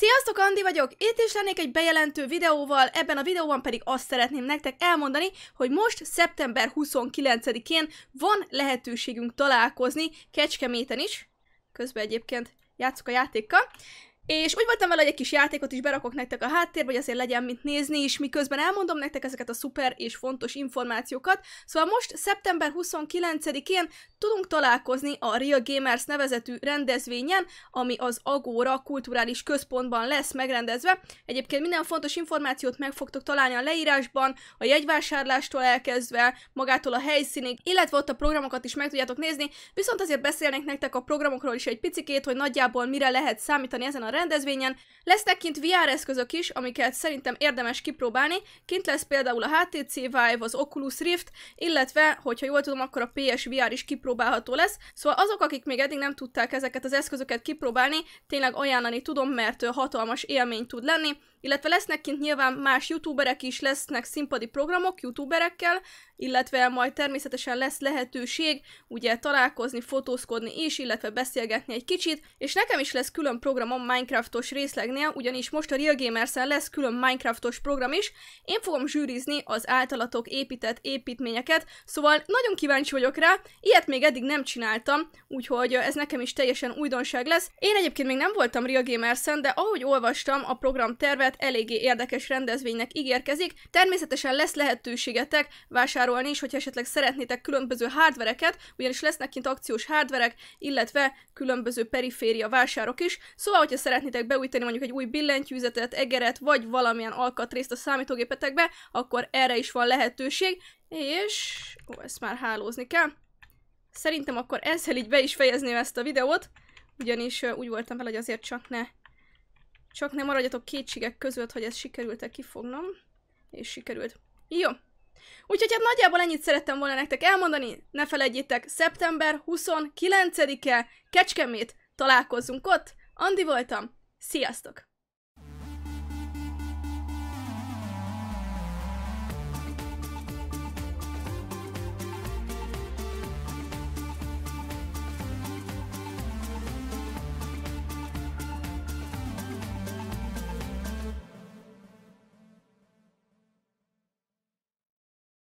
Sziasztok, Andi vagyok! Itt is lennék egy bejelentő videóval, ebben a videóban pedig azt szeretném nektek elmondani, hogy most szeptember 29-én van lehetőségünk találkozni Kecskeméten is, közben egyébként játszok a játékkal, és úgy voltam vele, hogy egy kis játékot is berakok nektek a háttérbe, hogy azért legyen mit nézni, és miközben elmondom nektek ezeket a szuper és fontos információkat. Szóval most szeptember 29-én tudunk találkozni a Real Gamers nevezetű rendezvényen, ami az Agora kulturális központban lesz megrendezve. Egyébként minden fontos információt meg fogtok találni a leírásban, a jegyvásárlástól elkezdve, magától a helyszínig, illetve ott a programokat is meg tudjátok nézni, viszont azért beszélnek nektek a programokról is egy picikét, hogy nagyjából mire lehet számítani ezen a rendezvényen. Lesznek kint VR eszközök is, amiket szerintem érdemes kipróbálni. Kint lesz például a HTC Vive, az Oculus Rift, illetve, hogyha jól tudom, akkor a PS VR is kipróbálható lesz. Szóval azok, akik még eddig nem tudták ezeket az eszközöket kipróbálni, tényleg ajánlani tudom, mert hatalmas élmény tud lenni illetve lesznek kint nyilván más youtuberek is, lesznek színpadi programok youtuberekkel, illetve majd természetesen lesz lehetőség ugye találkozni, fotózkodni is, illetve beszélgetni egy kicsit, és nekem is lesz külön programom Minecraftos részlegnél, ugyanis most a Real gamers lesz külön Minecraftos program is, én fogom zsűrizni az általatok épített építményeket, szóval nagyon kíváncsi vagyok rá, ilyet még eddig nem csináltam, úgyhogy ez nekem is teljesen újdonság lesz. Én egyébként még nem voltam Real gamers de ahogy olvastam a program tervet, tehát eléggé érdekes rendezvénynek ígérkezik. Természetesen lesz lehetőségetek vásárolni is, hogyha esetleg szeretnétek különböző hardvereket, ugyanis lesznek kint akciós hardverek, illetve különböző periféria vásárok is. Szóval, hogyha szeretnétek beújítani mondjuk egy új billentyűzetet, egeret, vagy valamilyen alkatrészt a számítógépetekbe, akkor erre is van lehetőség, és... Ó, ezt már hálózni kell. Szerintem akkor ezzel így be is fejezném ezt a videót, ugyanis úgy voltam vele, hogy azért csak ne csak nem maradjatok kétségek között, hogy ez sikerült-e kifognom. És sikerült. Jó. Úgyhogy hát nagyjából ennyit szerettem volna nektek elmondani. Ne felejtjétek, szeptember 29-e Kecskemét találkozunk ott. Andi voltam. Sziasztok!